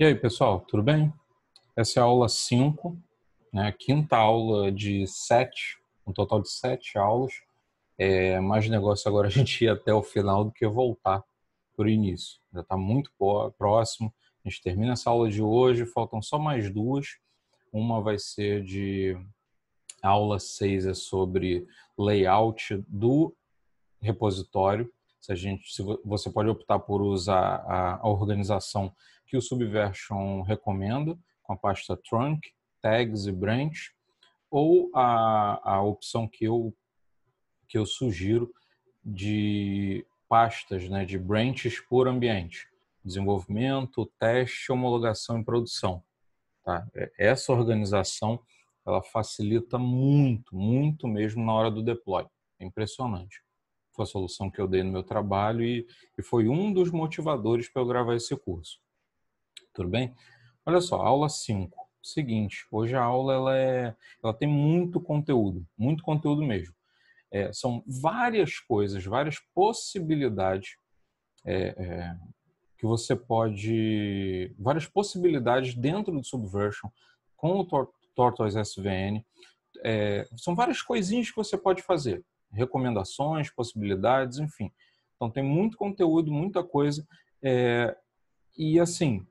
E aí, pessoal, tudo bem? Essa é a aula 5, né? quinta aula de 7, um total de 7 aulas. É mais negócio agora a gente ir até o final do que voltar para o início. Já está muito próximo. A gente termina essa aula de hoje, faltam só mais duas. Uma vai ser de a aula 6 é sobre layout do repositório. Se, a gente, se você pode optar por usar a, a organização que o Subversion recomenda, com a pasta trunk, tags e branch, ou a, a opção que eu, que eu sugiro de pastas, né, de branches por ambiente, desenvolvimento, teste, homologação e produção. Tá? É, essa organização ela facilita muito, muito mesmo na hora do deploy. É impressionante. Foi a solução que eu dei no meu trabalho e, e foi um dos motivadores para eu gravar esse curso. Tudo bem? Olha só, aula 5. Seguinte, hoje a aula ela, é, ela tem muito conteúdo, muito conteúdo mesmo. É, são várias coisas, várias possibilidades é, é que você pode. várias possibilidades dentro do Subversion com o Tor Tortoise SVN. É, são várias coisinhas que você pode fazer, recomendações, possibilidades, enfim. Então tem muito conteúdo, muita coisa. É, e assim,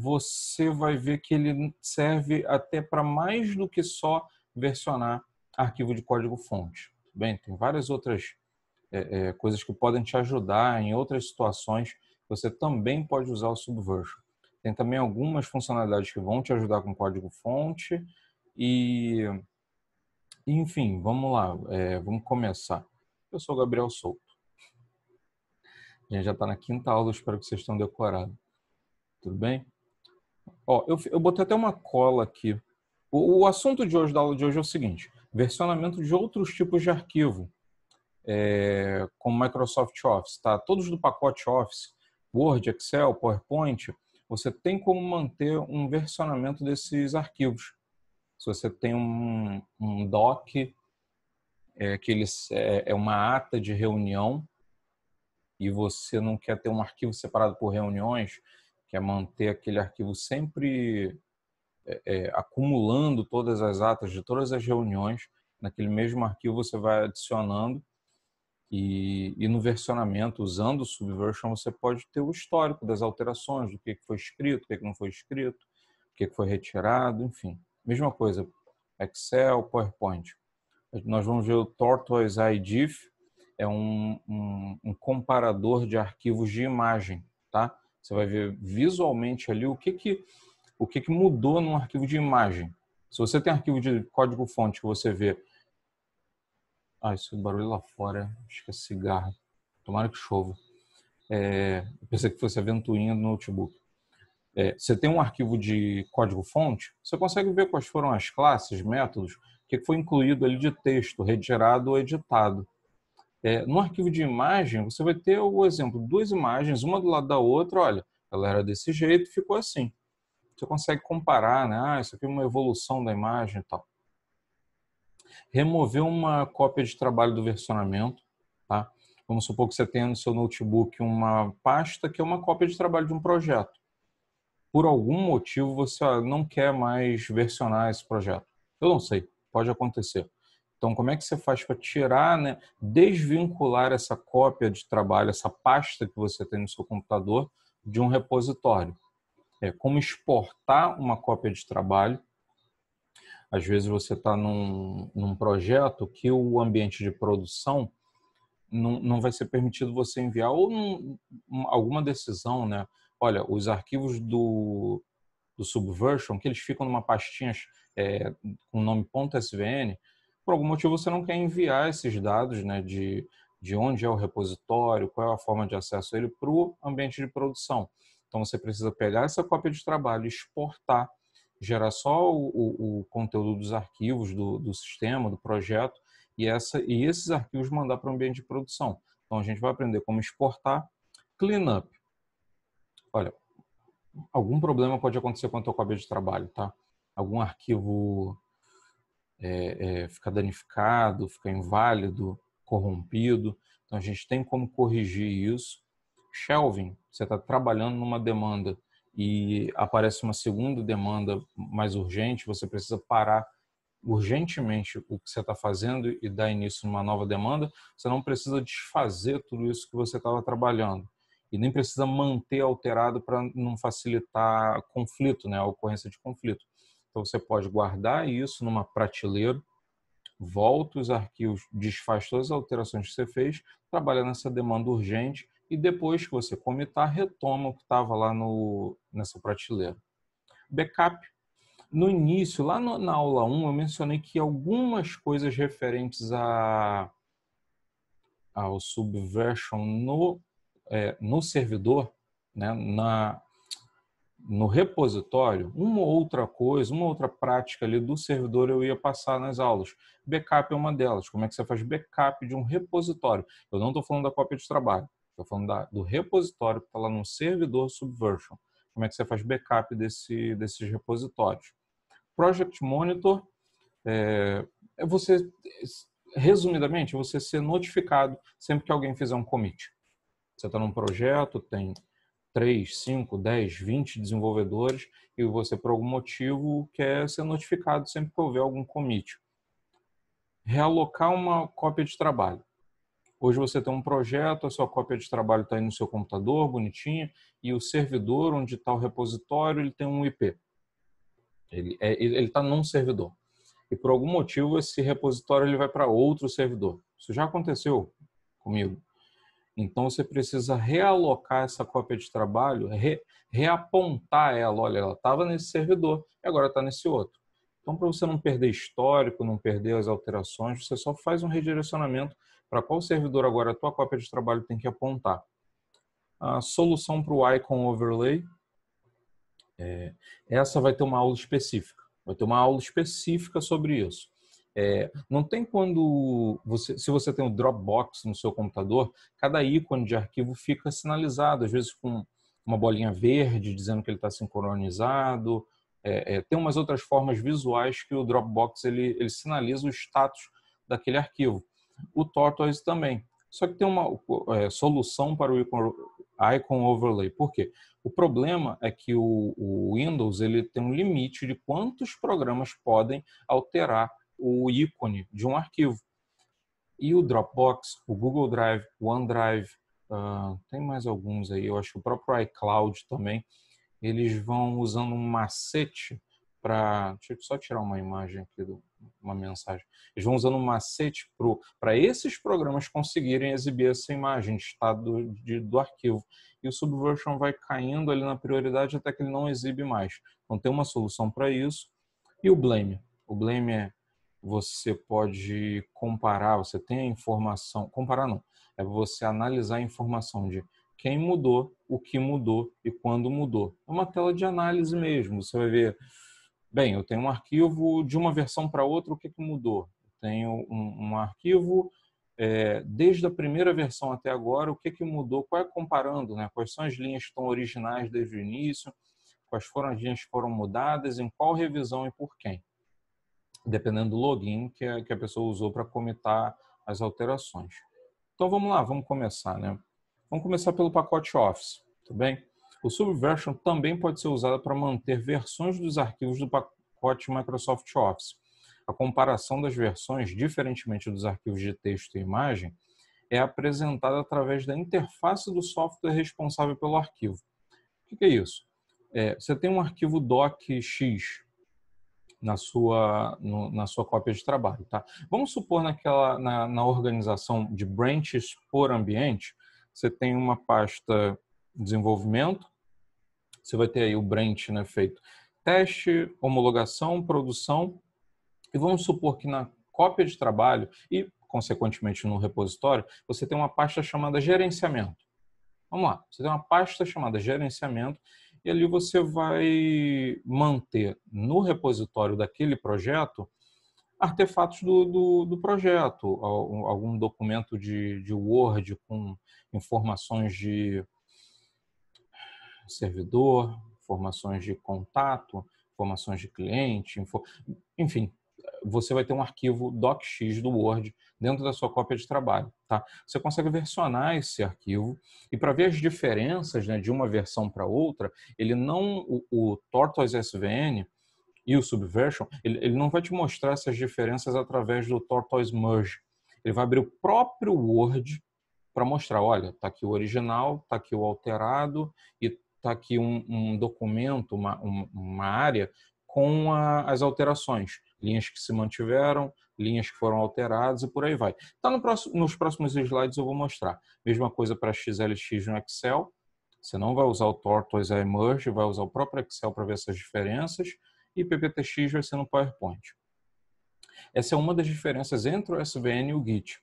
você vai ver que ele serve até para mais do que só versionar arquivo de código-fonte. Bem, tem várias outras é, é, coisas que podem te ajudar em outras situações. Você também pode usar o Subversion. Tem também algumas funcionalidades que vão te ajudar com código-fonte e, enfim, vamos lá, é, vamos começar. Eu sou o Gabriel Souto. A gente já está na quinta aula, espero que vocês tenham decorado. Tudo bem? Ó, eu, eu botei até uma cola aqui. O, o, assunto de hoje, da aula de hoje, é o seguinte: versionamento de outros tipos de arquivo, é, como Microsoft Office, tá? Todos do pacote Office, Word, Excel, PowerPoint, você tem como manter um versionamento desses arquivos. Se você tem um, um doc, é, que eles, é, é uma ata de reunião, e você não quer ter um arquivo separado por reuniões, que é manter aquele arquivo sempre é, é, acumulando todas as atas de todas as reuniões. Naquele mesmo arquivo você vai adicionando e, e, no versionamento, usando o Subversion, você pode ter o histórico das alterações, do que foi escrito, o que não foi escrito, o que foi retirado, enfim. Mesma coisa, Excel, PowerPoint. Nós vamos ver o Tortoise IDIF, é um, um, um comparador de arquivos de imagem, tá? Você vai ver visualmente ali o que, que, o que, que mudou num arquivo de imagem. Se você tem um arquivo de código-fonte que você vê. Ah, isso é barulho lá fora. Acho que é cigarro. Tomara que chova. É, pensei que fosse a ventoinha do notebook. É, você tem um arquivo de código-fonte, você consegue ver quais foram as classes, métodos, o que foi incluído ali de texto, retirado ou editado. É, no arquivo de imagem, você vai ter o exemplo, duas imagens, uma do lado da outra, olha, ela era desse jeito, ficou assim. Você consegue comparar, né? Ah, isso aqui é uma evolução da imagem e tal. Remover uma cópia de trabalho do versionamento, tá? Vamos supor que você tenha no seu notebook uma pasta que é uma cópia de trabalho de um projeto. Por algum motivo você ah, não quer mais versionar esse projeto. Eu não sei, pode acontecer. Então, como é que você faz para tirar, né, desvincular essa cópia de trabalho, essa pasta que você tem no seu computador, de um repositório? É como exportar uma cópia de trabalho. Às vezes você está num, num projeto que o ambiente de produção não, não vai ser permitido você enviar ou num, alguma decisão, né? Olha, os arquivos do, do Subversion, que eles ficam numa pastinha é, com o nome .svn, por algum motivo você não quer enviar esses dados né, de, de onde é o repositório, qual é a forma de acesso a ele para o ambiente de produção. Então você precisa pegar essa cópia de trabalho, exportar, gerar só o, o, o conteúdo dos arquivos do, do sistema, do projeto, e, essa, e esses arquivos mandar para o ambiente de produção. Então a gente vai aprender como exportar, cleanup. Olha, algum problema pode acontecer com a tua cópia de trabalho, tá? Algum arquivo é, é, ficar danificado, ficar inválido, corrompido. Então a gente tem como corrigir isso. Shelving, você está trabalhando numa demanda e aparece uma segunda demanda mais urgente, você precisa parar urgentemente o que você está fazendo e dar início numa nova demanda, você não precisa desfazer tudo isso que você estava trabalhando e nem precisa manter alterado para não facilitar conflito, né, a ocorrência de conflito. Então você pode guardar isso numa prateleira, volta os arquivos, desfaz todas as alterações que você fez, trabalha nessa demanda urgente e depois que você comitar, retoma o que estava lá no, nessa prateleira. Backup. No início, lá no, na aula 1, eu mencionei que algumas coisas referentes a, ao Subversion no, é, no servidor, né, na, no repositório, uma outra coisa, uma outra prática ali do servidor eu ia passar nas aulas. Backup é uma delas. Como é que você faz backup de um repositório? Eu não estou falando da cópia de trabalho, estou falando da, do repositório que está lá no servidor Subversion. Como é que você faz backup desse, desses repositórios? Project Monitor é, é você, resumidamente, você ser notificado sempre que alguém fizer um commit. Você está num projeto, tem 3, 5, 10, 20 desenvolvedores e você, por algum motivo, quer ser notificado sempre que houver algum commit. Realocar uma cópia de trabalho. Hoje você tem um projeto, a sua cópia de trabalho está aí no seu computador, bonitinha, e o servidor onde está o repositório, ele tem um IP. Ele é, está num servidor. E por algum motivo esse repositório ele vai para outro servidor. Isso já aconteceu comigo. Então você precisa realocar essa cópia de trabalho, re, reapontar ela. Olha, ela estava nesse servidor e agora está nesse outro. Então, para você não perder histórico, não perder as alterações, você só faz um redirecionamento para qual servidor agora a tua cópia de trabalho tem que apontar. A solução para o Icon Overlay, é, essa vai ter uma aula específica. Vai ter uma aula específica sobre isso. É, não tem quando você, se você tem um Dropbox no seu computador, cada ícone de arquivo fica sinalizado, às vezes com uma bolinha verde dizendo que ele está sincronizado. É, é, tem umas outras formas visuais que o Dropbox ele, ele sinaliza o status daquele arquivo. O Tortoise também. Só que tem uma é, solução para o ícone, icon overlay. Por quê? O problema é que o, o Windows ele tem um limite de quantos programas podem alterar o ícone de um arquivo. E o Dropbox, o Google Drive, o OneDrive, uh, tem mais alguns aí, eu acho que o próprio iCloud também, eles vão usando um macete para. Deixa eu só tirar uma imagem aqui, do, uma mensagem. Eles vão usando um macete para pro, esses programas conseguirem exibir essa imagem de estado de, do arquivo. E o Subversion vai caindo ali na prioridade até que ele não exibe mais. Então tem uma solução para isso. E o Blame. O Blame é você pode comparar, você tem a informação, comparar não, é você analisar a informação de quem mudou, o que mudou e quando mudou. É uma tela de análise uhum. mesmo, você vai ver, bem, eu tenho um arquivo de uma versão para outra, o que, que mudou? Eu tenho um, um arquivo é, desde a primeira versão até agora, o que, que mudou, qual é comparando, né? quais são as linhas que estão originais desde o início, quais foram as linhas que foram mudadas, em qual revisão e por quem dependendo do login que a, que a pessoa usou para comitar as alterações. Então vamos lá, vamos começar, né? Vamos começar pelo pacote Office, tá bem? O Subversion também pode ser usado para manter versões dos arquivos do pacote Microsoft Office. A comparação das versões, diferentemente dos arquivos de texto e imagem, é apresentada através da interface do software responsável pelo arquivo. O que é isso? É, você tem um arquivo docx na sua, no, na sua cópia de trabalho. Tá? Vamos supor naquela, na, na organização de branches por ambiente, você tem uma pasta desenvolvimento, você vai ter aí o branch né, feito teste, homologação, produção, e vamos supor que na cópia de trabalho e, consequentemente, no repositório, você tem uma pasta chamada gerenciamento. Vamos lá, você tem uma pasta chamada gerenciamento e ali você vai manter no repositório daquele projeto artefatos do, do, do projeto, algum documento de, de Word com informações de servidor, informações de contato, informações de cliente, info... enfim, você vai ter um arquivo docx do Word dentro da sua cópia de trabalho. Tá? Você consegue versionar esse arquivo e para ver as diferenças né, de uma versão para outra, ele não o, o Tortoise SVN e o Subversion, ele, ele não vai te mostrar essas diferenças através do Tortoise Merge. Ele vai abrir o próprio Word para mostrar, olha, está aqui o original, está aqui o alterado e está aqui um, um documento, uma, uma área com a, as alterações, linhas que se mantiveram, linhas que foram alteradas e por aí vai. Então, no próximo, nos próximos slides eu vou mostrar. Mesma coisa para XLX no Excel. Você não vai usar o Tortoise a Emerge, vai usar o próprio Excel para ver essas diferenças e PPTX vai ser no PowerPoint. Essa é uma das diferenças entre o SVN e o Git,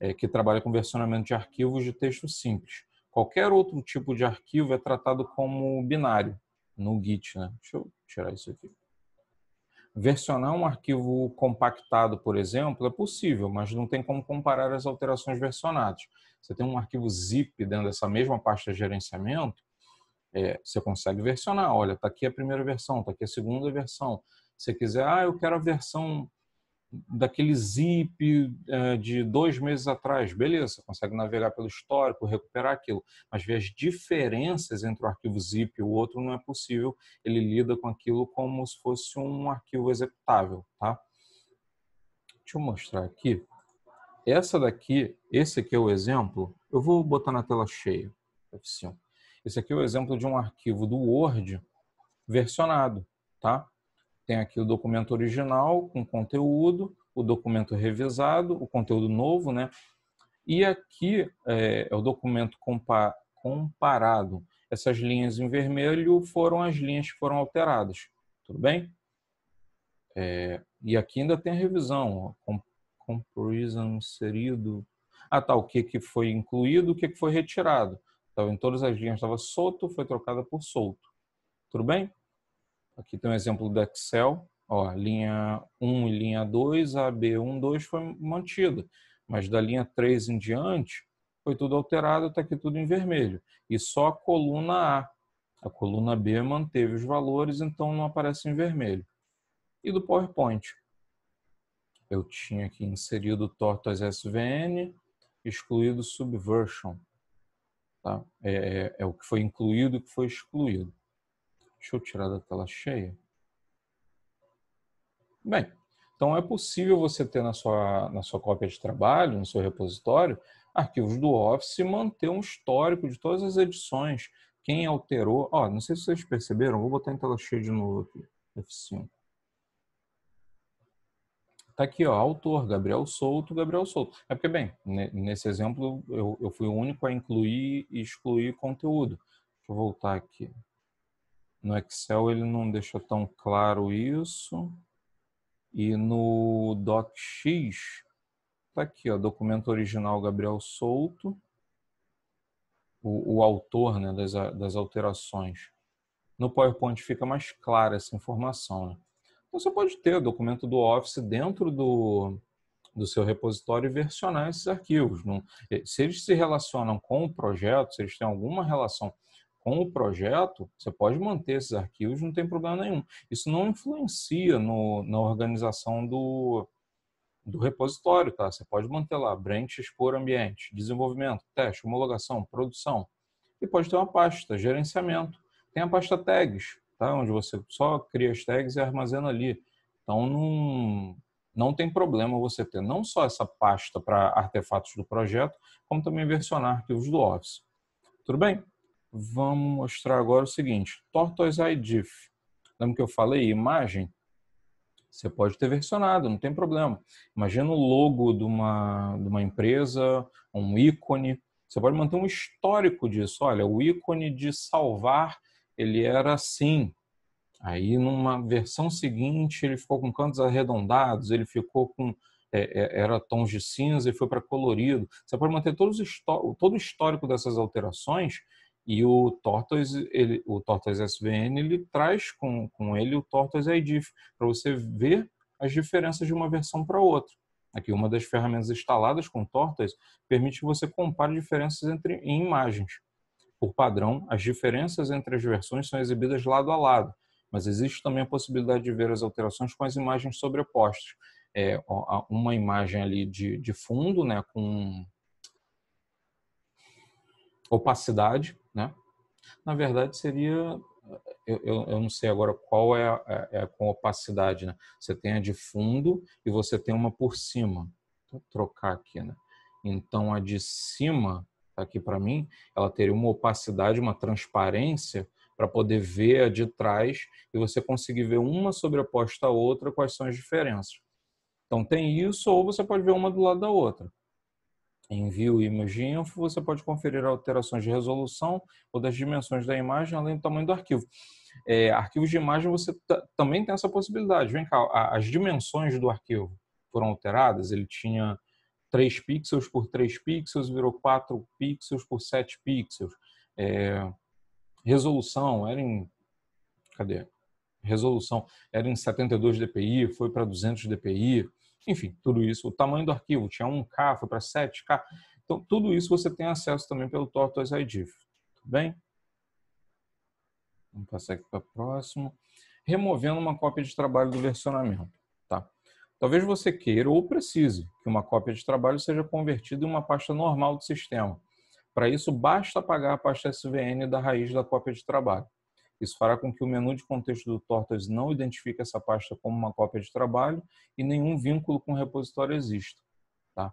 é, que trabalha com versionamento de arquivos de texto simples. Qualquer outro tipo de arquivo é tratado como binário no Git. Né? Deixa eu tirar isso aqui. Versionar um arquivo compactado, por exemplo, é possível, mas não tem como comparar as alterações versionadas. Você tem um arquivo zip dentro dessa mesma pasta de gerenciamento, é, você consegue versionar. Olha, está aqui a primeira versão, está aqui a segunda versão. Se você quiser, ah, eu quero a versão daquele zip é, de dois meses atrás. Beleza, consegue navegar pelo histórico, recuperar aquilo, mas ver as diferenças entre o arquivo zip e o outro não é possível. Ele lida com aquilo como se fosse um arquivo executável, tá? Deixa eu mostrar aqui. Essa daqui, esse aqui é o exemplo, eu vou botar na tela cheia, f Esse aqui é o exemplo de um arquivo do Word versionado, tá? tem aqui o documento original com conteúdo, o documento revisado, o conteúdo novo, né? E aqui é, é o documento compa comparado. Essas linhas em vermelho foram as linhas que foram alteradas, tudo bem? É, e aqui ainda tem a revisão, ó, inserido. Ah, tá, o que, que foi incluído, o que, que foi retirado. Então, em todas as linhas estava solto, foi trocada por solto. Tudo bem? Aqui tem um exemplo do Excel. Ó, linha 1 e linha 2, a b 2 foi mantida, mas da linha 3 em diante foi tudo alterado, está aqui tudo em vermelho. E só a coluna A. A coluna B manteve os valores, então não aparece em vermelho. E do PowerPoint? Eu tinha aqui inserido Tortas SVN, excluído Subversion. Tá? É, é, é o que foi incluído e o que foi excluído. Deixa eu tirar da tela cheia. Bem, então é possível você ter na sua, na sua cópia de trabalho, no seu repositório, arquivos do Office e manter um histórico de todas as edições, quem alterou. Ó, não sei se vocês perceberam, vou botar em tela cheia de novo aqui, F5. Tá aqui, ó, autor, Gabriel Souto, Gabriel Souto. É porque, bem, nesse exemplo eu, eu fui o único a incluir e excluir conteúdo. Deixa eu voltar aqui. No Excel ele não deixa tão claro isso. E no DocX, tá aqui, ó, documento original Gabriel Souto, o, o autor né, das, das alterações. No PowerPoint fica mais clara essa informação. Né? Então, você pode ter o documento do Office dentro do, do seu repositório e versionar esses arquivos. Não, eh, se eles se relacionam com o projeto, se eles têm alguma relação com o projeto, você pode manter esses arquivos, não tem problema nenhum. Isso não influencia no, na organização do, do repositório, tá? Você pode manter lá branch, expor ambiente, desenvolvimento, teste, homologação, produção. E pode ter uma pasta, gerenciamento. Tem a pasta tags, tá? Onde você só cria as tags e armazena ali. Então, não, não tem problema você ter não só essa pasta para artefatos do projeto, como também versionar arquivos do Office. Tudo bem? Vamos mostrar agora o seguinte, Tortoise IDIF. Lembra que eu falei imagem? Você pode ter versionado, não tem problema. Imagina o logo de uma, de uma empresa, um ícone. Você pode manter um histórico disso. Olha, o ícone de salvar, ele era assim. Aí, numa versão seguinte, ele ficou com cantos arredondados, ele ficou com é, é, era tons de cinza e foi para colorido. Você pode manter todo o histórico dessas alterações e o Tortoise, ele, o Tortoise SVN, ele traz com, com ele o Tortoise IDIF, para você ver as diferenças de uma versão para outra. Aqui, uma das ferramentas instaladas com Tortoise permite que você compare diferenças entre, em imagens. Por padrão, as diferenças entre as versões são exibidas lado a lado, mas existe também a possibilidade de ver as alterações com as imagens sobrepostas. É, uma imagem ali de, de fundo, né, com opacidade, né? Na verdade, seria. Eu, eu, eu não sei agora qual é a, é, é a, com opacidade. Né? Você tem a de fundo e você tem uma por cima. Vou trocar aqui. Né? Então, a de cima, tá aqui para mim, ela teria uma opacidade, uma transparência para poder ver a de trás e você conseguir ver uma sobreposta à outra quais são as diferenças. Então tem isso, ou você pode ver uma do lado da outra envio imagem info, você pode conferir alterações de resolução ou das dimensões da imagem, além do tamanho do arquivo. É, arquivos de imagem você também tem essa possibilidade. Vem cá, as dimensões do arquivo foram alteradas, ele tinha 3 pixels por 3 pixels, virou 4 pixels por 7 pixels. É, resolução era em. Cadê? Resolução era em 72 dpi, foi para 200 dpi enfim, tudo isso. O tamanho do arquivo tinha 1K, foi para 7K. Então, tudo isso você tem acesso também pelo Tortoise ID. Tudo bem? Vamos passar aqui para o próximo. Removendo uma cópia de trabalho do versionamento. Tá? Talvez você queira ou precise que uma cópia de trabalho seja convertida em uma pasta normal do sistema. Para isso, basta apagar a pasta SVN da raiz da cópia de trabalho. Isso fará com que o menu de contexto do Tortoise não identifique essa pasta como uma cópia de trabalho e nenhum vínculo com o repositório exista. Tá?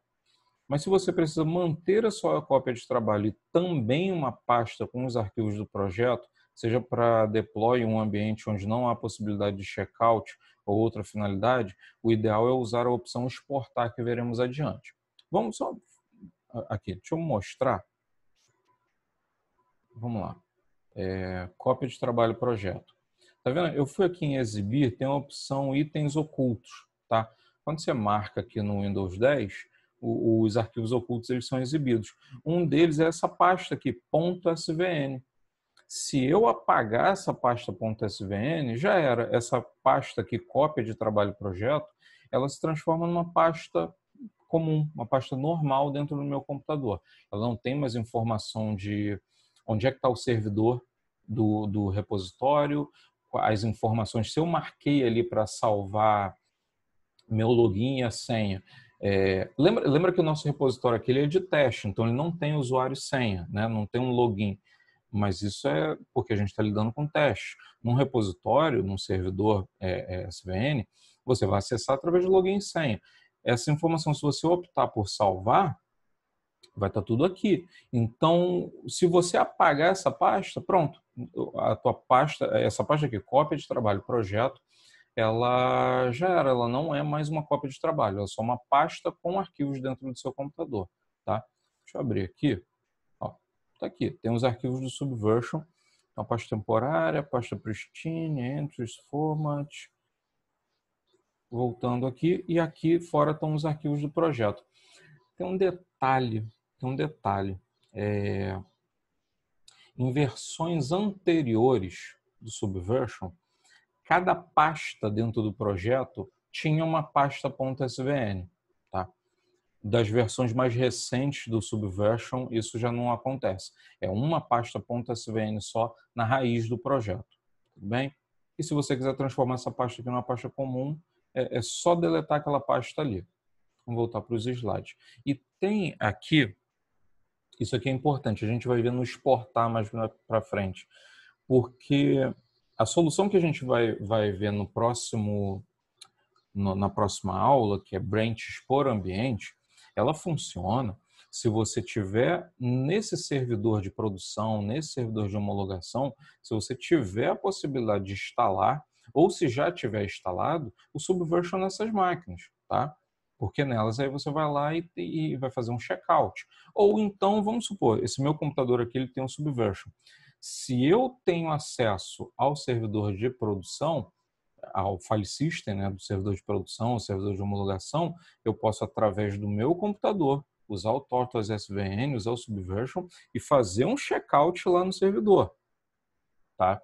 Mas se você precisa manter a sua cópia de trabalho e também uma pasta com os arquivos do projeto, seja para deploy em um ambiente onde não há possibilidade de checkout ou outra finalidade, o ideal é usar a opção exportar que veremos adiante. Vamos só aqui, deixa eu mostrar. Vamos lá é, cópia de trabalho projeto. Tá vendo? Eu fui aqui em exibir, tem a opção itens ocultos, tá? Quando você marca aqui no Windows 10, os arquivos ocultos eles são exibidos. Um deles é essa pasta aqui, .svn. Se eu apagar essa pasta .svn, já era. Essa pasta aqui, cópia de trabalho projeto, ela se transforma numa pasta comum, uma pasta normal dentro do meu computador. Ela não tem mais informação de onde é que está o servidor do, do repositório, as informações, se eu marquei ali para salvar meu login e a senha. É, lembra, lembra que o nosso repositório aqui é de teste, então ele não tem usuário e senha, né? não tem um login. Mas isso é porque a gente está lidando com teste. Num repositório, num servidor é, é, SVN, você vai acessar através de login e senha. Essa informação, se você optar por salvar, vai estar tá tudo aqui. Então, se você apagar essa pasta, pronto, a tua pasta, essa pasta aqui, cópia de trabalho, projeto, ela já era, ela não é mais uma cópia de trabalho, ela é só uma pasta com arquivos dentro do seu computador, tá? Deixa eu abrir aqui, ó, tá aqui, tem os arquivos do Subversion, então, a pasta temporária, a pasta pristine, entries, format, voltando aqui, e aqui fora estão os arquivos do projeto. Tem um detalhe tem um detalhe. É, em versões anteriores do Subversion, cada pasta dentro do projeto tinha uma pasta .svn. Tá? Das versões mais recentes do Subversion, isso já não acontece. É uma pasta .svn só na raiz do projeto. Tudo bem? E se você quiser transformar essa pasta aqui numa pasta comum, é, é só deletar aquela pasta ali. Vamos voltar para os slides. E tem aqui isso aqui é importante, a gente vai ver no exportar mais para frente, porque a solução que a gente vai, vai ver no próximo, no, na próxima aula, que é Branch Expor Ambiente, ela funciona se você tiver nesse servidor de produção, nesse servidor de homologação, se você tiver a possibilidade de instalar ou se já tiver instalado o Subversion nessas máquinas, tá? porque nelas aí você vai lá e, e vai fazer um checkout. Ou então, vamos supor, esse meu computador aqui ele tem um Subversion. Se eu tenho acesso ao servidor de produção, ao file system, né, do servidor de produção, ao servidor de homologação, eu posso, através do meu computador, usar o Tortoise SVN, usar o Subversion e fazer um checkout lá no servidor. Tá?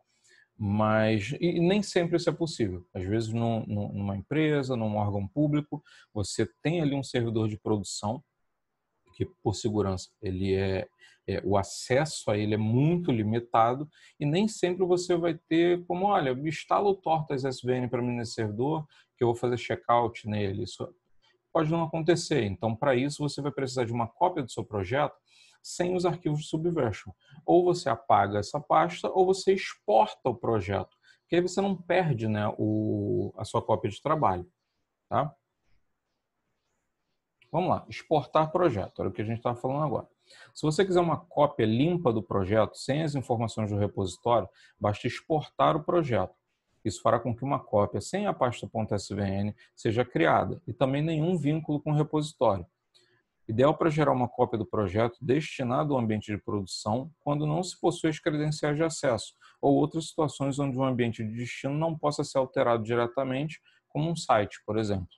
mas e nem sempre isso é possível. Às vezes, num, numa empresa, num órgão público, você tem ali um servidor de produção que, por segurança, ele é, é, o acesso a ele é muito limitado e nem sempre você vai ter como, olha, instala o Tortas SVN para mim nesse servidor que eu vou fazer checkout nele. Isso pode não acontecer. Então, para isso, você vai precisar de uma cópia do seu projeto sem os arquivos Subversion. Ou você apaga essa pasta ou você exporta o projeto, que aí você não perde né, o, a sua cópia de trabalho. Tá? Vamos lá, exportar projeto, era o que a gente estava falando agora. Se você quiser uma cópia limpa do projeto, sem as informações do repositório, basta exportar o projeto. Isso fará com que uma cópia sem a pasta .svn seja criada e também nenhum vínculo com o repositório ideal para gerar uma cópia do projeto destinado ao ambiente de produção quando não se possui as credenciais de acesso ou outras situações onde o um ambiente de destino não possa ser alterado diretamente, como um site, por exemplo.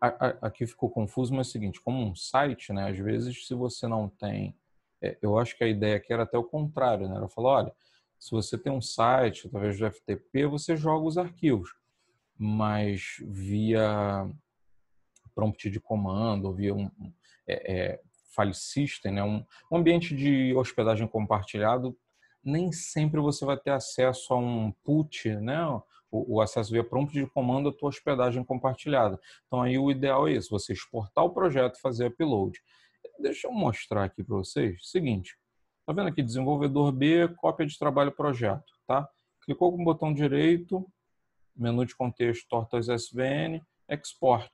Aqui ficou confuso, mas é o seguinte, como um site, né, às vezes se você não tem... É, eu acho que a ideia aqui era até o contrário, né? Ela falou, olha, se você tem um site, talvez do FTP, você joga os arquivos. Mas via prompt de comando, via um é, é, file system, né? um, um ambiente de hospedagem compartilhado, nem sempre você vai ter acesso a um put, né? o, acesso via prompt de comando à tua hospedagem compartilhada. Então aí o ideal é isso, você exportar o projeto, e fazer upload. Deixa eu mostrar aqui para vocês. Seguinte, tá vendo aqui desenvolvedor B, cópia de trabalho projeto, tá? Clicou com o botão direito, menu de contexto Tortas SVN, export.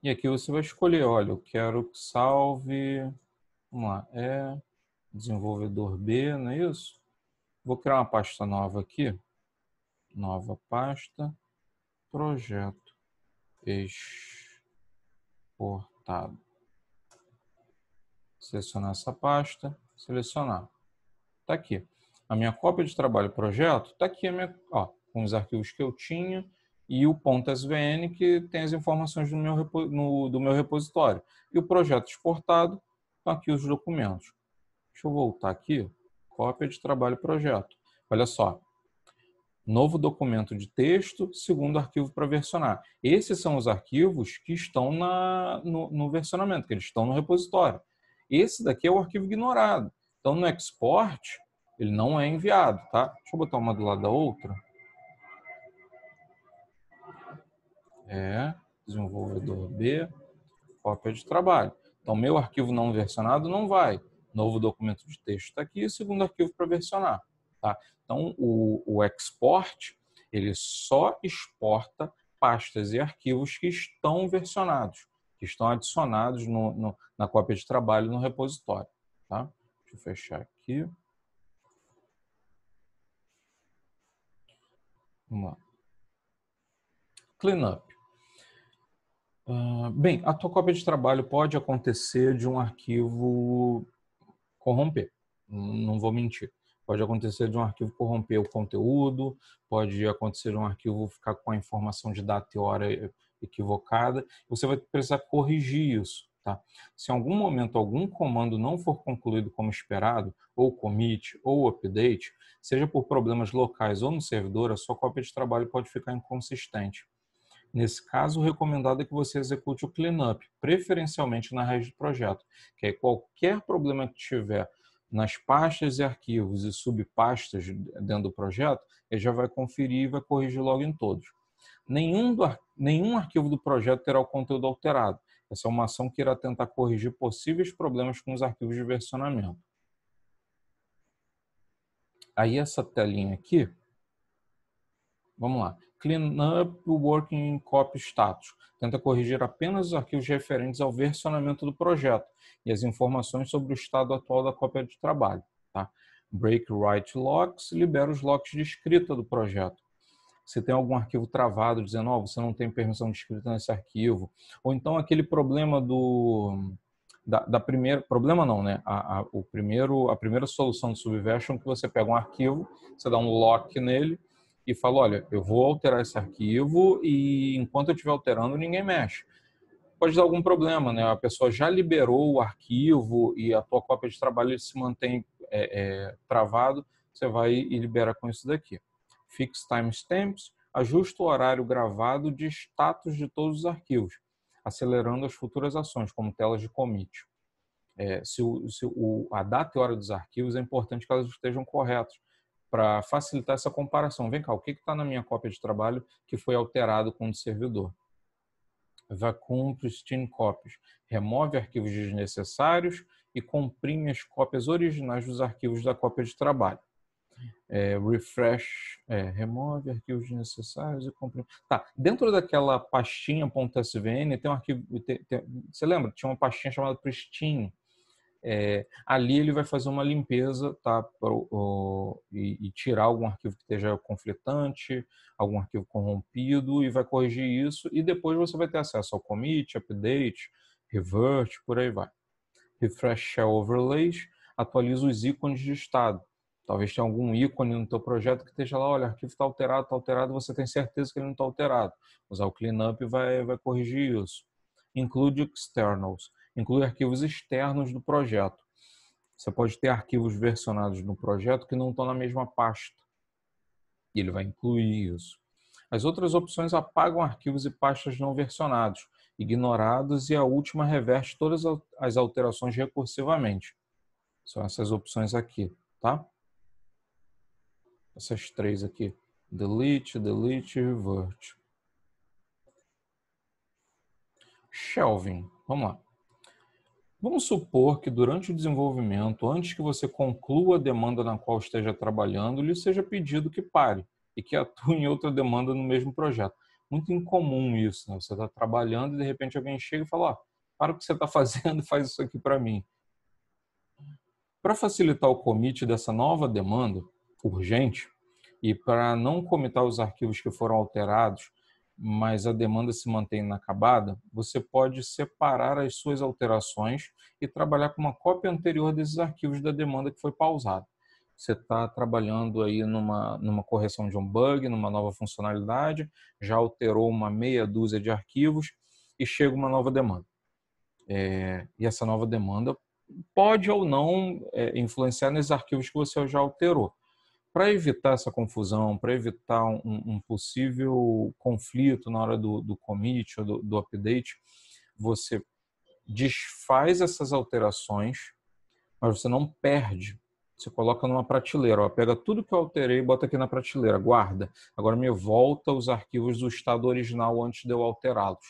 E aqui você vai escolher, olha, eu quero que salve, vamos lá, é desenvolvedor B, não é isso? Vou criar uma pasta nova aqui, nova pasta, projeto exportado. Selecionar essa pasta, selecionar. Está aqui. A minha cópia de trabalho projeto está aqui, minha, ó, com os arquivos que eu tinha, e o ponto SVN que tem as informações do meu, no, do meu repositório. E o projeto exportado, estão aqui os documentos. Deixa eu voltar aqui, cópia de trabalho projeto. Olha só, novo documento de texto, segundo arquivo para versionar. Esses são os arquivos que estão na, no, no versionamento, que eles estão no repositório. Esse daqui é o arquivo ignorado. Então, no export, ele não é enviado, tá? Deixa eu botar uma do lado da outra. é desenvolvedor B, cópia de trabalho. Então, meu arquivo não versionado não vai. Novo documento de texto está aqui, segundo arquivo para versionar. Tá? Então, o, o export, ele só exporta pastas e arquivos que estão versionados, que estão adicionados no, no, na cópia de trabalho no repositório. Tá? Deixa eu fechar aqui. Vamos lá. Cleanup. Ah, bem, a tua cópia de trabalho pode acontecer de um arquivo corromper, não vou mentir. Pode acontecer de um arquivo corromper o conteúdo, pode acontecer de um arquivo ficar com a informação de data e hora equivocada. Você vai precisar corrigir isso. Tá? Se em algum momento algum comando não for concluído como esperado, ou commit, ou update, seja por problemas locais ou no servidor, a sua cópia de trabalho pode ficar inconsistente. Nesse caso, o recomendado é que você execute o cleanup, preferencialmente na raiz do projeto, que é qualquer problema que tiver nas pastas e arquivos e subpastas dentro do projeto, ele já vai conferir e vai corrigir logo em todos. Nenhum, do, nenhum arquivo do projeto terá o conteúdo alterado. Essa é uma ação que irá tentar corrigir possíveis problemas com os arquivos de versionamento. Aí essa telinha aqui, vamos lá, clean up o working copy status. Tenta corrigir apenas os arquivos referentes ao versionamento do projeto e as informações sobre o estado atual da cópia de trabalho. Tá? Break write locks libera os locks de escrita do projeto. Se tem algum arquivo travado dizendo, oh, você não tem permissão de escrita nesse arquivo, ou então aquele problema do da, da primeira problema não, né? A, a, o primeiro a primeira solução do Subversion é que você pega um arquivo, você dá um lock nele e fala, olha, eu vou alterar esse arquivo e enquanto eu estiver alterando, ninguém mexe. Pode dar algum problema, né? A pessoa já liberou o arquivo e a tua cópia de trabalho se mantém é, é, travado, você vai e libera com isso daqui. Fix timestamps, ajusta o horário gravado de status de todos os arquivos, acelerando as futuras ações, como telas de commit. É, se, o, se o, a data e hora dos arquivos é importante que elas estejam corretas, para facilitar essa comparação. Vem cá, o que está na minha cópia de trabalho que foi alterado com o servidor? Vacuum Pristine Copies. Remove arquivos desnecessários e comprime as cópias originais dos arquivos da cópia de trabalho. É, refresh, é, remove arquivos desnecessários e comprime. Tá, dentro daquela pastinha .svn tem um arquivo. Tem, tem, você lembra? Tinha uma pastinha chamada Pristine é, ali ele vai fazer uma limpeza tá, pro, o, e, e, tirar algum arquivo que esteja conflitante, algum arquivo corrompido e vai corrigir isso e depois você vai ter acesso ao commit, update, revert, por aí vai. Refresh Shell Overlays atualiza os ícones de estado. Talvez tenha algum ícone no teu projeto que esteja lá, olha, o arquivo está alterado, está alterado, você tem certeza que ele não está alterado. Usar o cleanup vai, vai corrigir isso. Include externals inclui arquivos externos do projeto. Você pode ter arquivos versionados no projeto que não estão na mesma pasta. E ele vai incluir isso. As outras opções apagam arquivos e pastas não versionados, ignorados, e a última reverte todas as alterações recursivamente. São essas opções aqui, tá? Essas três aqui: delete, delete, revert. Shelving. Vamos lá. Vamos supor que durante o desenvolvimento, antes que você conclua a demanda na qual esteja trabalhando, lhe seja pedido que pare e que atue em outra demanda no mesmo projeto. Muito incomum isso, né? Você está trabalhando e de repente alguém chega e fala: ó, para o que você está fazendo, faz isso aqui para mim. Para facilitar o commit dessa nova demanda urgente e para não comitar os arquivos que foram alterados mas a demanda se mantém inacabada, você pode separar as suas alterações e trabalhar com uma cópia anterior desses arquivos da demanda que foi pausada. Você está trabalhando aí numa, numa correção de um bug, numa nova funcionalidade, já alterou uma meia dúzia de arquivos e chega uma nova demanda. É, e essa nova demanda pode ou não é, influenciar nesses arquivos que você já alterou para evitar essa confusão, para evitar um, um, possível conflito na hora do, do commit ou do, do update, você desfaz essas alterações, mas você não perde. Você coloca numa prateleira, ó, pega tudo que eu alterei, bota aqui na prateleira, guarda. Agora me volta os arquivos do estado original antes de eu alterá-los.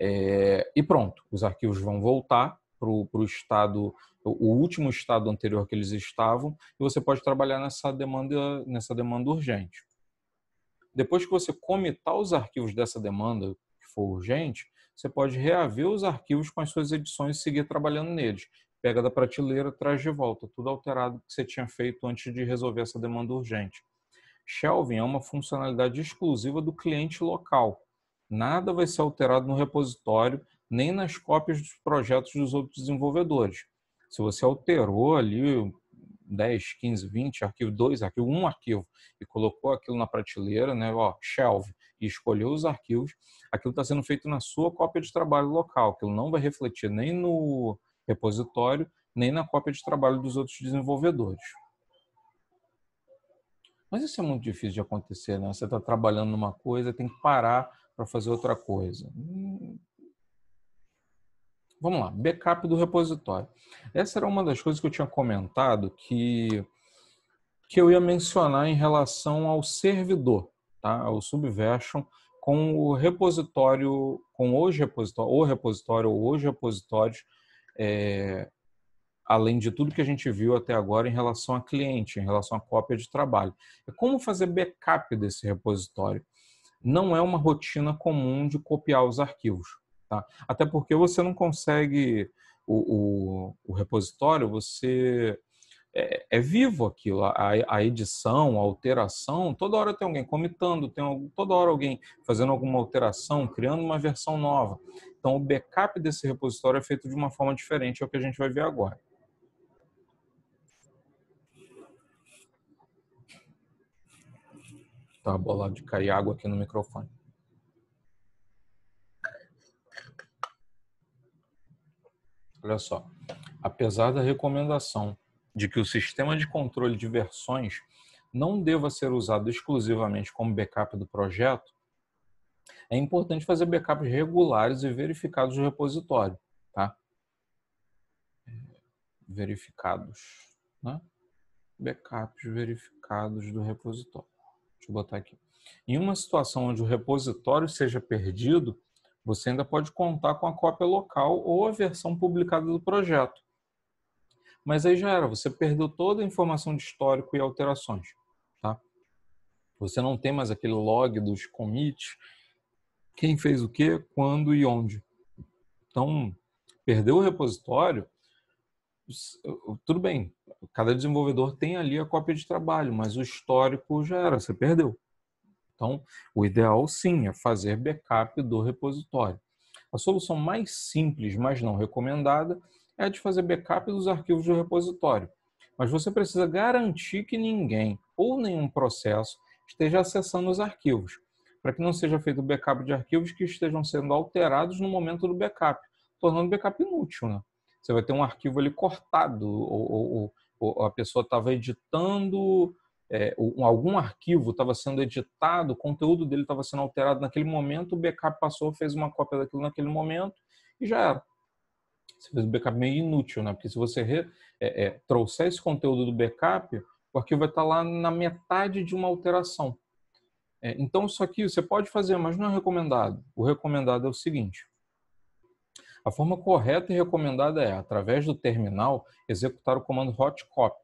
É, e pronto, os arquivos vão voltar para o estado, o último estado anterior que eles estavam, e você pode trabalhar nessa demanda, nessa demanda urgente. Depois que você comitar os arquivos dessa demanda que for urgente, você pode reaver os arquivos com as suas edições e seguir trabalhando neles. Pega da prateleira, traz de volta, tudo alterado que você tinha feito antes de resolver essa demanda urgente. Shelving é uma funcionalidade exclusiva do cliente local. Nada vai ser alterado no repositório nem nas cópias dos projetos dos outros desenvolvedores. Se você alterou ali 10, 15, 20, arquivo 2, arquivo 1 um arquivo e colocou aquilo na prateleira, né, ó, shelf, e escolheu os arquivos, aquilo está sendo feito na sua cópia de trabalho local, aquilo não vai refletir nem no repositório, nem na cópia de trabalho dos outros desenvolvedores. Mas isso é muito difícil de acontecer, né? Você está trabalhando numa coisa, tem que parar para fazer outra coisa vamos lá, backup do repositório. Essa era uma das coisas que eu tinha comentado que, que eu ia mencionar em relação ao servidor, tá? ao subversion, com o repositório, com os repositórios, o repositório ou os repositórios, é, além de tudo que a gente viu até agora em relação a cliente, em relação à cópia de trabalho. É como fazer backup desse repositório. Não é uma rotina comum de copiar os arquivos. Tá? Até porque você não consegue. O, o, o repositório, você. É, é, vivo aquilo, a, a, edição, a alteração, toda hora tem alguém comitando, tem algum, toda hora alguém fazendo alguma alteração, criando uma versão nova. Então, o backup desse repositório é feito de uma forma diferente, é o que a gente vai ver agora. Tá bolado de cair água aqui no microfone. Olha só. Apesar da recomendação de que o sistema de controle de versões não deva ser usado exclusivamente como backup do projeto, é importante fazer backups regulares e verificados do repositório, tá? Verificados, né? Backups verificados do repositório. Deixa eu botar aqui. Em uma situação onde o repositório seja perdido, você ainda pode contar com a cópia local ou a versão publicada do projeto. Mas aí já era, você perdeu toda a informação de histórico e alterações. Tá? Você não tem mais aquele log dos commits, quem fez o que, quando e onde. Então, perdeu o repositório, tudo bem, cada desenvolvedor tem ali a cópia de trabalho, mas o histórico já era, você perdeu. Então, o ideal sim é fazer backup do repositório. A solução mais simples, mas não recomendada, é a de fazer backup dos arquivos do repositório. Mas você precisa garantir que ninguém ou nenhum processo esteja acessando os arquivos, para que não seja feito backup de arquivos que estejam sendo alterados no momento do backup, tornando o backup inútil. Né? Você vai ter um arquivo ali cortado, ou, ou, ou a pessoa estava editando é, algum arquivo estava sendo editado, o conteúdo dele estava sendo alterado naquele momento, o backup passou, fez uma cópia daquilo naquele momento e já era. Você fez o backup meio inútil, né? Porque se você re, é, é, trouxer esse conteúdo do backup, o arquivo vai estar tá lá na metade de uma alteração. É, então, isso aqui você pode fazer, mas não é recomendado. O recomendado é o seguinte. A forma correta e recomendada é, através do terminal, executar o comando hot copy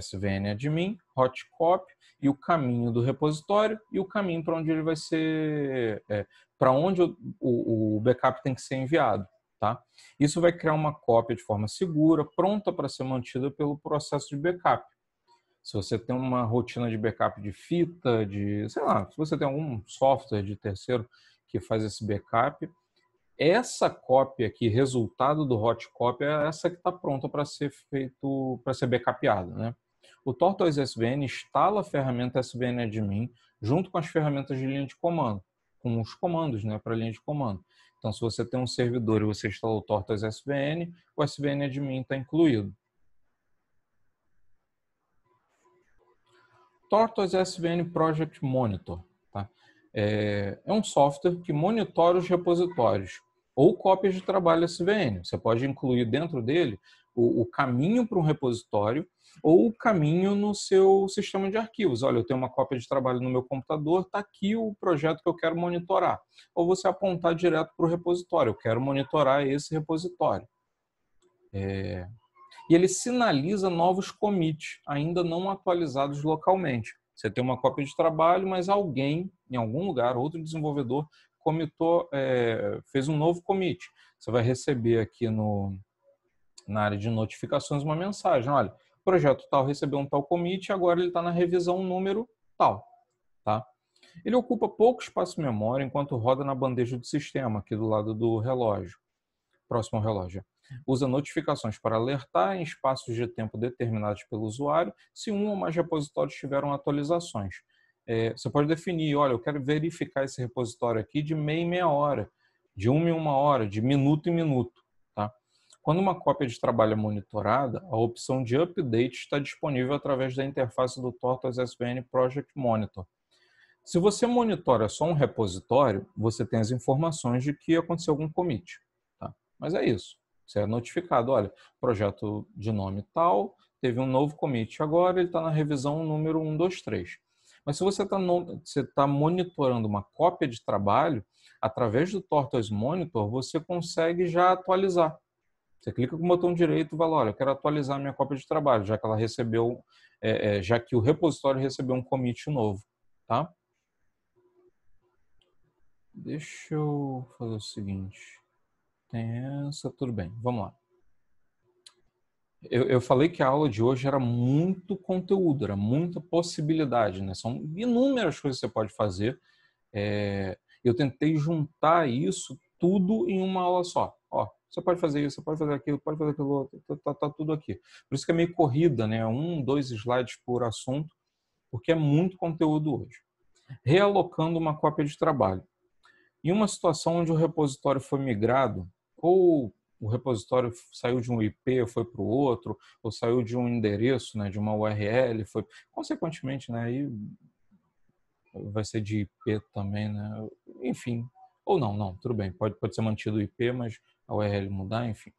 SVN admin, hot copy e o caminho do repositório e o caminho para onde ele vai ser, é, para onde o, o, o, backup tem que ser enviado, tá? Isso vai criar uma cópia de forma segura, pronta para ser mantida pelo processo de backup. Se você tem uma rotina de backup de fita, de, sei lá, se você tem algum software de terceiro que faz esse backup, essa cópia aqui, resultado do hot copy, é essa que está pronta para ser feito, para ser backupada, né? O Tortoise SVN instala a ferramenta SVN Admin junto com as ferramentas de linha de comando, com os comandos, né, para linha de comando. Então, se você tem um servidor e você instala o Tortoise SVN, o SVN Admin está incluído. Tortoise SVN Project Monitor. Tá? É, é, um software que monitora os repositórios ou cópias de trabalho SVN. Você pode incluir dentro dele o, o caminho para um repositório ou o caminho no seu sistema de arquivos. Olha, eu tenho uma cópia de trabalho no meu computador, está aqui o projeto que eu quero monitorar. Ou você apontar direto para o repositório, eu quero monitorar esse repositório. É... E ele sinaliza novos commits, ainda não atualizados localmente. Você tem uma cópia de trabalho, mas alguém, em algum lugar, outro desenvolvedor, comitou, é, fez um novo commit. Você vai receber aqui no, na área de notificações uma mensagem, olha, projeto tal recebeu um tal commit, agora ele está na revisão número tal, tá? Ele ocupa pouco espaço de memória enquanto roda na bandeja do sistema, aqui do lado do relógio, próximo ao relógio. Usa notificações para alertar em espaços de tempo determinados pelo usuário se um ou mais repositórios tiveram atualizações. É, você pode definir, olha, eu quero verificar esse repositório aqui de meia e meia hora, de uma em uma hora, de minuto em minuto. Tá? Quando uma cópia de trabalho é monitorada, a opção de update está disponível através da interface do Tortoise SVN Project Monitor. Se você monitora só um repositório, você tem as informações de que aconteceu algum commit. Tá? Mas é isso. Você é notificado, olha, projeto de nome tal, teve um novo commit agora, ele está na revisão número 123. Mas se você está tá monitorando uma cópia de trabalho, através do Tortoise Monitor, você consegue já atualizar. Você clica com o botão direito e fala, olha, eu quero atualizar minha cópia de trabalho, já que ela recebeu, é, é, já que o repositório recebeu um commit novo, tá? Deixa eu fazer o seguinte. tensa tudo bem, vamos lá. Eu, eu, falei que a aula de hoje era muito conteúdo, era muita possibilidade, né? São inúmeras coisas que você pode fazer. É, eu tentei juntar isso tudo em uma aula só. Ó, você pode fazer isso, você pode fazer aquilo, pode fazer aquilo, tá, tá, tá, tudo aqui. Por isso que é meio corrida, né? Um, dois slides por assunto, porque é muito conteúdo hoje. Realocando uma cópia de trabalho. Em uma situação onde o repositório foi migrado, ou o repositório saiu de um IP, foi para o outro, ou saiu de um endereço, né, de uma URL, foi consequentemente, né, aí vai ser de IP também, né? Enfim, ou não, não, tudo bem, pode pode ser mantido o IP, mas a URL mudar, enfim.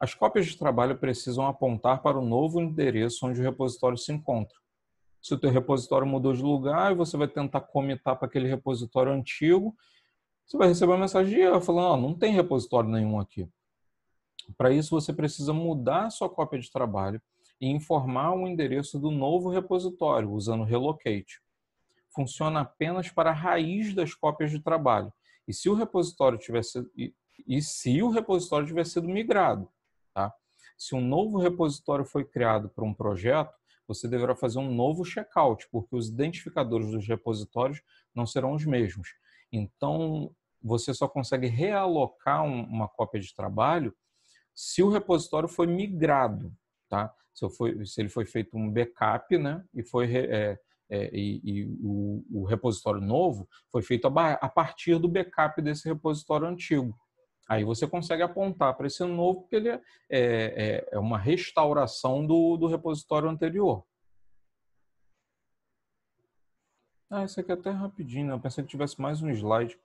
As cópias de trabalho precisam apontar para o novo endereço onde o repositório se encontra. Se o teu repositório mudou de lugar, você vai tentar comitar para aquele repositório antigo, você vai receber uma mensagem de falando, oh, não tem repositório nenhum aqui. Para isso, você precisa mudar sua cópia de trabalho e informar o endereço do novo repositório usando Relocate. Funciona apenas para a raiz das cópias de trabalho. E se o repositório tiver sido, e, e se o repositório tiver sido migrado, tá? Se um novo repositório foi criado para um projeto, você deverá fazer um novo checkout, porque os identificadores dos repositórios não serão os mesmos. Então, você só consegue realocar uma cópia de trabalho se o repositório foi migrado, tá? Se, foi, se ele foi feito um backup, né? E foi é, é, e, e o, o, repositório novo foi feito a, a, partir do backup desse repositório antigo. Aí você consegue apontar para esse novo porque ele é, é, é, é uma restauração do, do repositório anterior. Ah, isso aqui é até rapidinho, né? Eu pensei que tivesse mais um slide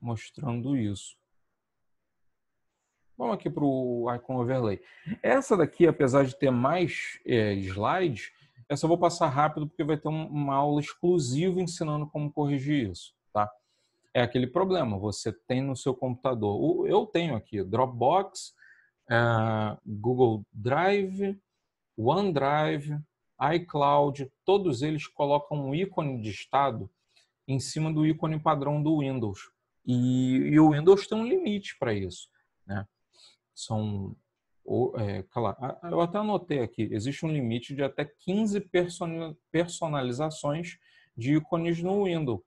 mostrando isso. Vamos aqui para o Icon Overlay. Essa daqui, apesar de ter mais é, slides, essa eu vou passar rápido porque vai ter uma aula exclusiva ensinando como corrigir isso, tá? É aquele problema, você tem no seu computador. Eu tenho aqui Dropbox, é, Google Drive, OneDrive, iCloud, todos eles colocam um ícone de estado em cima do ícone padrão do Windows. E, e o Windows tem um limite para isso, né? são é, eu até anotei aqui, existe um limite de até 15 personalizações de ícones no Windows.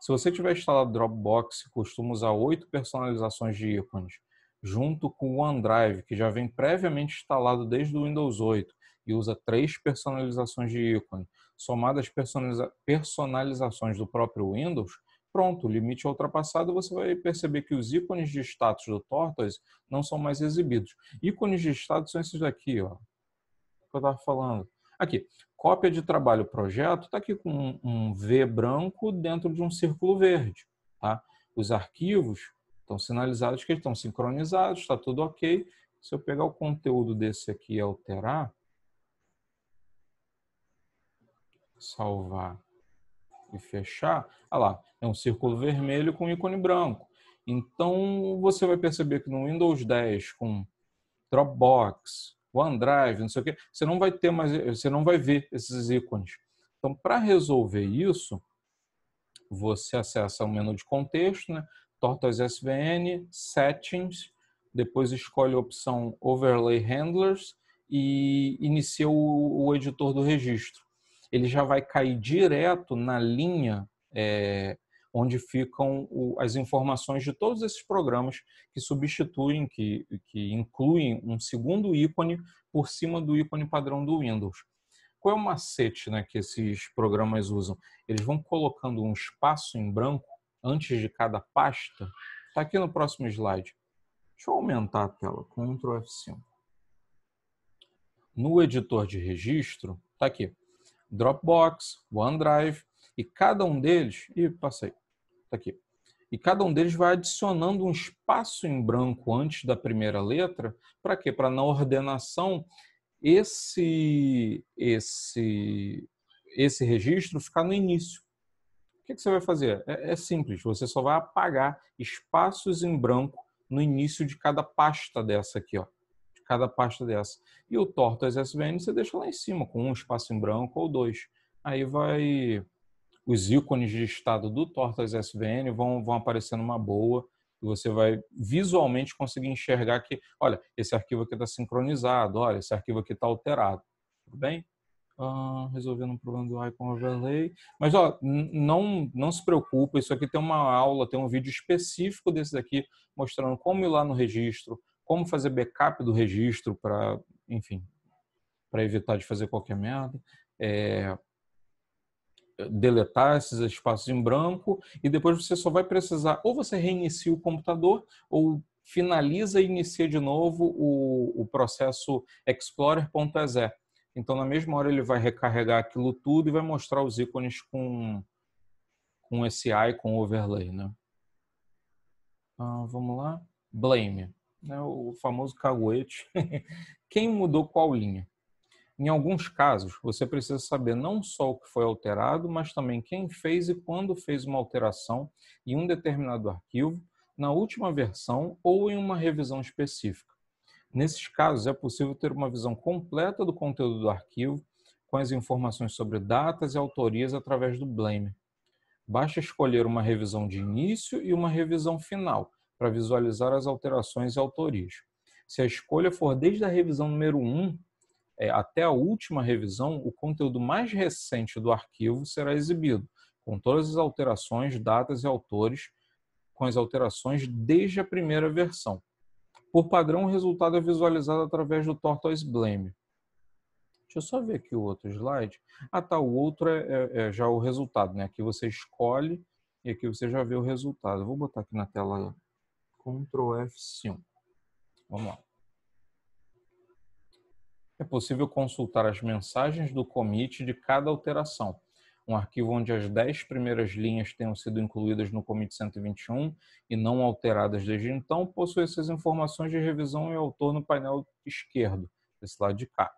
Se você tiver instalado Dropbox, costuma usar oito personalizações de ícones, junto com o OneDrive, que já vem previamente instalado desde o Windows 8 e usa três personalizações de ícone, somadas personaliza personalizações do próprio Windows, Pronto, limite é ultrapassado, você vai perceber que os ícones de status do Tortoise não são mais exibidos. Ícones de status são esses daqui, ó, que eu estava falando. Aqui, cópia de trabalho projeto está aqui com um V branco dentro de um círculo verde. Tá? Os arquivos estão sinalizados que estão sincronizados, está tudo ok. Se eu pegar o conteúdo desse aqui e alterar, salvar e fechar, olha lá, é um círculo vermelho com um ícone branco. Então, você vai perceber que no Windows 10, com Dropbox, OneDrive, não sei o quê, você não vai ter mais, você não vai ver esses ícones. Então, para resolver isso, você acessa o menu de contexto, né? Tortoise SVN, Settings, depois escolhe a opção Overlay Handlers e inicia o, o editor do registro ele já vai cair direto na linha é, onde ficam o, as informações de todos esses programas que substituem, que, que incluem um segundo ícone por cima do ícone padrão do Windows. Qual é o macete né, que esses programas usam? Eles vão colocando um espaço em branco antes de cada pasta. Está aqui no próximo slide. Deixa eu aumentar a tela, Ctrl F5. No editor de registro, está aqui. Dropbox, OneDrive, e cada um deles, e passei, tá aqui. E cada um deles vai adicionando um espaço em branco antes da primeira letra, para quê? Para na ordenação esse esse esse registro ficar no início. O que, que você vai fazer? É, é simples, você só vai apagar espaços em branco no início de cada pasta dessa aqui, ó cada pasta dessa. E o Tortoise SVN você deixa lá em cima, com um espaço em branco ou dois. Aí vai os ícones de estado do Tortoise SVN vão, vão aparecer numa boa e você vai visualmente conseguir enxergar que, olha, esse arquivo aqui está sincronizado, olha, esse arquivo aqui está alterado. Tudo bem? Ah, resolvendo um problema do Icon Overlay. Mas ó, não, não se preocupe isso aqui tem uma aula, tem um vídeo específico desse daqui mostrando como ir lá no registro, como fazer backup do registro para, enfim, para evitar de fazer qualquer merda, é, deletar esses espaços em branco e depois você só vai precisar ou você reinicia o computador ou finaliza e inicia de novo o, o processo explorer.exe. Então, na mesma hora, ele vai recarregar aquilo tudo e vai mostrar os ícones com, com esse icon overlay. Né? Ah, vamos lá. Blame né, o famoso caguete, quem mudou qual linha. Em alguns casos, você precisa saber não só o que foi alterado, mas também quem fez e quando fez uma alteração em um determinado arquivo, na última versão ou em uma revisão específica. Nesses casos, é possível ter uma visão completa do conteúdo do arquivo, com as informações sobre datas e autorias através do Blame. Basta escolher uma revisão de início e uma revisão final, para visualizar as alterações e autorias. Se a escolha for desde a revisão número 1 é, até a última revisão, o conteúdo mais recente do arquivo será exibido, com todas as alterações, datas e autores, com as alterações desde a primeira versão. Por padrão, o resultado é visualizado através do Tortoise Blame. Deixa eu só ver aqui o outro slide. Ah, tá. O outro é, é, é já o resultado, né? Aqui você escolhe e aqui você já vê o resultado. Eu vou botar aqui na tela Ctrl F5. Vamos lá. É possível consultar as mensagens do commit de cada alteração. Um arquivo onde as 10 primeiras linhas tenham sido incluídas no commit 121 e não alteradas desde então, possui essas informações de revisão e autor no painel esquerdo, desse lado de cá.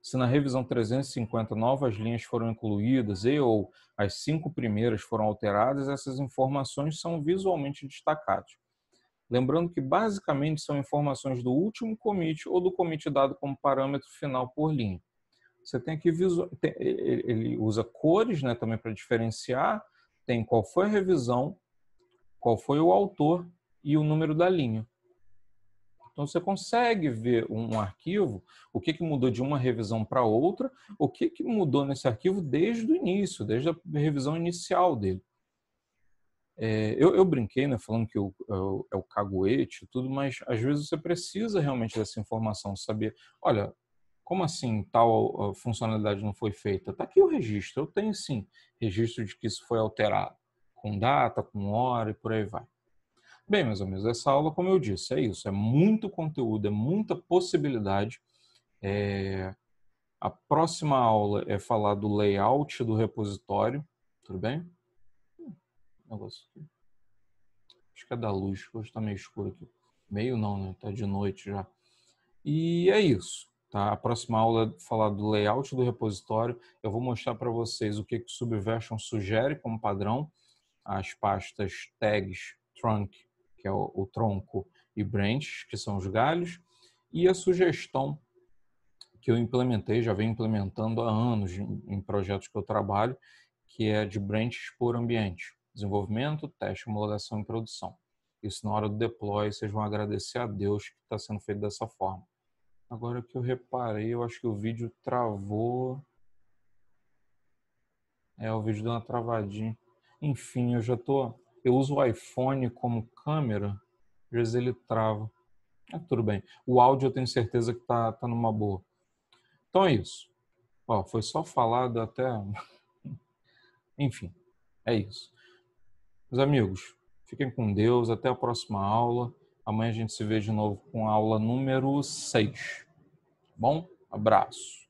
Se na revisão 350 novas linhas foram incluídas e ou as cinco primeiras foram alteradas, essas informações são visualmente destacadas. Lembrando que basicamente são informações do último commit ou do commit dado como parâmetro final por linha. Você tem aqui ele usa cores, né, também para diferenciar. Tem qual foi a revisão, qual foi o autor e o número da linha. Então você consegue ver um arquivo, o que, que mudou de uma revisão para outra, o que, que mudou nesse arquivo desde o início, desde a revisão inicial dele. É, eu, eu, brinquei, né, falando que é o, é o caguete e tudo, mas às vezes você precisa realmente dessa informação, saber, olha, como assim tal ah, funcionalidade não foi feita? Está aqui o registro, eu tenho sim registro de que isso foi alterado, com data, com hora e por aí vai. Bem, meus amigos, essa aula, como eu disse, é isso, é muito conteúdo, é muita possibilidade. É... A próxima aula é falar do layout do repositório, tudo bem? negócio aqui. Acho que é da luz, hoje tá meio escuro aqui. Meio não, né? Tá de noite já. E é isso. Tá? A próxima aula é falar do layout do repositório. Eu vou mostrar para vocês o que, que o Subversion sugere como padrão. As pastas tags, trunk, que é o, o tronco, e branches, que são os galhos. E a sugestão que eu implementei, já venho implementando há anos em projetos que eu trabalho, que é de branches por ambiente desenvolvimento, teste, homologação e produção. Isso na hora do deploy, vocês vão agradecer a Deus que está sendo feito dessa forma. Agora que eu reparei, eu acho que o vídeo travou. É, o vídeo deu uma travadinha. Enfim, eu já tô. Eu uso o iPhone como câmera, às vezes ele trava. É, tudo bem. O áudio eu tenho certeza que tá, tá numa boa. Então é isso. Ó, foi só falado até. Enfim, é isso. Meus amigos, fiquem com Deus. Até a próxima aula. Amanhã a gente se vê de novo com a aula número 6. Tá bom, abraço.